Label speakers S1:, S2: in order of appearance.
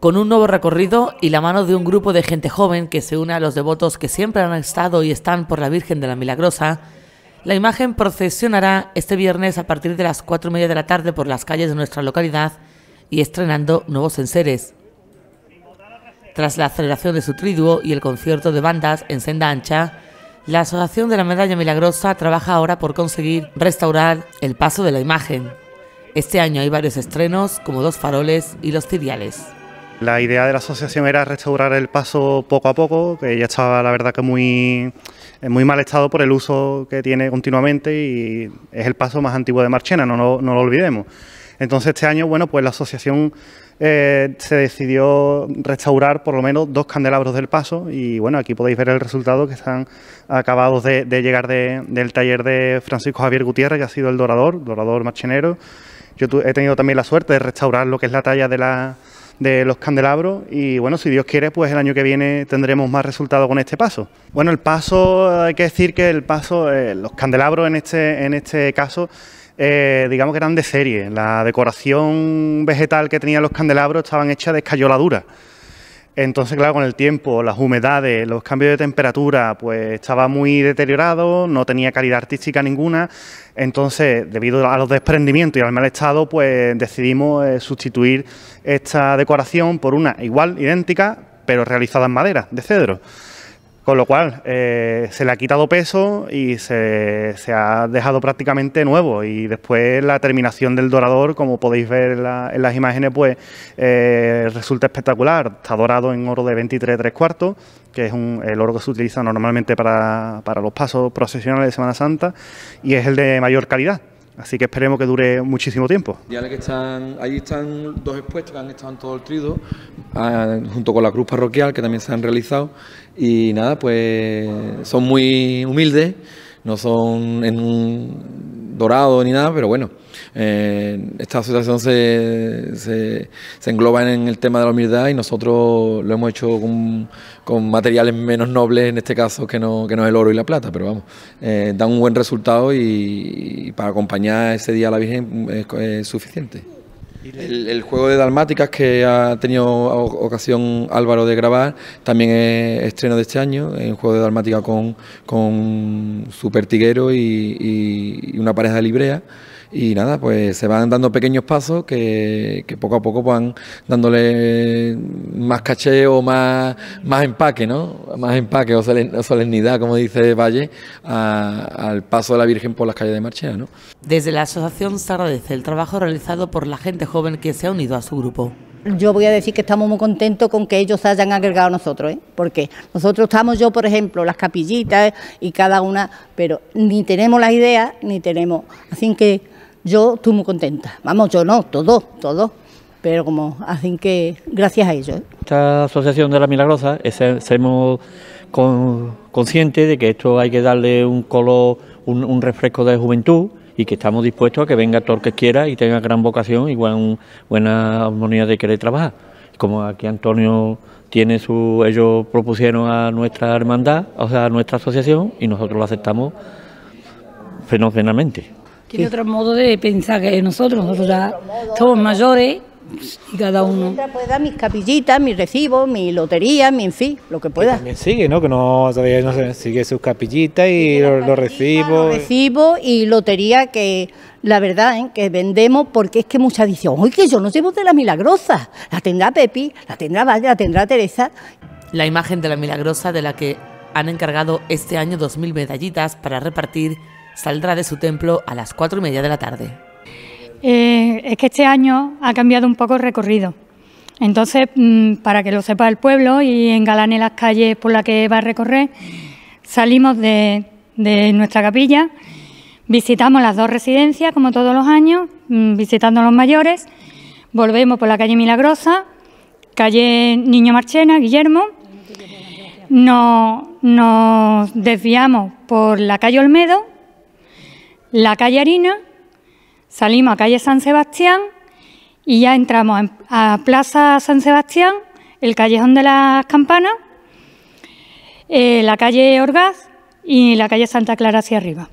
S1: con un nuevo recorrido y la mano de un grupo de gente joven que se une a los devotos que siempre han estado y están por la Virgen de la Milagrosa, la imagen procesionará este viernes a partir de las 4 y media de la tarde por las calles de nuestra localidad y estrenando nuevos enseres. Tras la celebración de su triduo y el concierto de bandas en senda ancha, la Asociación de la Medalla Milagrosa trabaja ahora por conseguir restaurar el paso de la imagen. Este año hay varios estrenos como dos faroles y los ciriales.
S2: La idea de la asociación era restaurar el paso poco a poco, que ya estaba la verdad que muy, muy mal estado por el uso que tiene continuamente y es el paso más antiguo de Marchena, no, lo olvidemos. Entonces este año, bueno, pues la asociación eh, se decidió restaurar por lo menos dos candelabros del paso y bueno, aquí podéis ver el resultado que están acabados de, llegar del taller de Francisco Javier Gutiérrez, que ha sido el dorador, dorador marchenero. Yo he tenido también la suerte de restaurar lo que es la talla de la de los candelabros y bueno, si Dios quiere, pues el año que viene tendremos más resultados con este paso. Bueno, el paso, hay que decir que el paso, eh, los candelabros en este, en este caso, eh, digamos que eran de serie. La decoración vegetal que tenían los candelabros estaban hechas de escayoladura. Entonces, claro, con el tiempo, las humedades, los cambios de temperatura, pues estaba muy deteriorado, no tenía calidad artística ninguna. Entonces, debido a los desprendimientos y al mal estado, pues decidimos eh, sustituir esta decoración por una igual, idéntica, pero realizada en madera, de cedro. Con lo cual, eh, se le ha quitado peso y se, se, ha dejado prácticamente nuevo. Y después la terminación del dorador, como podéis ver en, las imágenes, pues eh, resulta espectacular. Está dorado en oro de 23 3 cuartos, que es el oro que se utiliza normalmente para, para los pasos procesionales de Semana Santa, y es el de mayor calidad. Así que esperemos que dure muchísimo tiempo.
S3: Ya que están, ahí están dos expuestos que han estado en todo el trido, ah, junto con la cruz parroquial que también se han realizado. Y nada, pues son muy humildes, no son en un dorado ni nada, pero bueno, eh, esta asociación se, se, engloba en el tema de la humildad y nosotros lo hemos hecho con, materiales menos nobles, en este caso, que no, que no es el oro y la plata, pero vamos, eh, dan un buen resultado y, para acompañar ese día a la Virgen es suficiente. El, juego de Dalmáticas que ha tenido ocasión Álvaro de grabar también es estreno de este año, es un juego de Dalmática con, con Super y, y una pareja de librea y nada, pues se van dando pequeños pasos que, poco a poco pues, van dándole más caché o más, más empaque, ¿no? Más empaque o solemnidad, como dice Valle, al paso de la Virgen por las calles de Marchena, ¿no?
S1: Desde la asociación se agradece el trabajo realizado por la gente joven que se ha unido a su grupo yo voy a decir que
S4: estamos muy contentos con que ellos se hayan agregado a nosotros, ¿eh? porque nosotros estamos yo, por ejemplo, las capillitas y cada una, pero ni tenemos las ideas, ni tenemos. Así que yo estoy muy contenta. Vamos, yo no, todos, todos. Pero como hacen que, gracias a ellos. ¿eh?
S3: Esta Asociación de la Milagrosa, hacemos conscientes de que esto hay que darle un color, un, un, refresco de juventud y que estamos dispuestos a que venga todo el que quiera y tenga gran vocación y buena armonía de querer trabajar. Como aquí Antonio tiene su, ellos propusieron a nuestra hermandad, o sea, a nuestra asociación y nosotros lo aceptamos fenomenalmente.
S4: Tiene otro modo de pensar que nosotros, nosotros ya somos mayores y cada uno. pueda mis capillitas, mis recibos, mi lotería, mi en fin, lo que pueda.
S3: también sigue, ¿no? Que no, todavía no sigue sus capillitas y los recibos. Los
S4: recibos y lotería que la verdad ¿eh? que vendemos porque es que mucha dicen, hoy que yo no llevo de la milagrosa. La tendrá Pepi, la tendrá Valle, la tendrá Teresa.
S1: La imagen de la milagrosa de la que han encargado este año 2.000 medallitas para repartir saldrá de su templo a las cuatro y media de la tarde.
S5: Eh, es que este año ha cambiado un poco el recorrido. Entonces, mm, para que lo sepa el pueblo y engalane las calles por las que va a recorrer, salimos de, nuestra capilla, visitamos las dos residencias, como todos los años, mm, visitando a los mayores, volvemos por la calle Milagrosa, calle Niño Marchena, Guillermo, nos desviamos por la calle Olmedo, la calle Harina, salimos a calle San Sebastián y ya entramos a Plaza San Sebastián, el callejón de las campanas, eh, la calle Orgaz y la calle Santa Clara hacia arriba.